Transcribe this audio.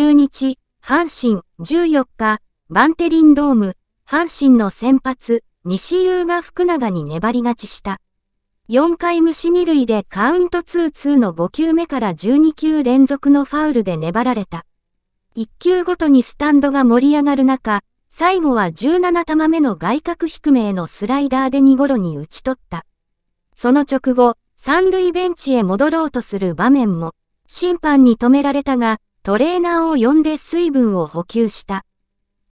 中日、阪神、14日、バンテリンドーム、阪神の先発、西優が福永に粘り勝ちした。4回無視2塁でカウント2-2の5球目から12球連続のファウルで粘られた。1球ごとにスタンドが盛り上がる中、最後は17球目の外角低めへのスライダーで2ゴロに打ち取った。その直後、三塁ベンチへ戻ろうとする場面も、審判に止められたが、トレーナーを呼んで水分を補給した。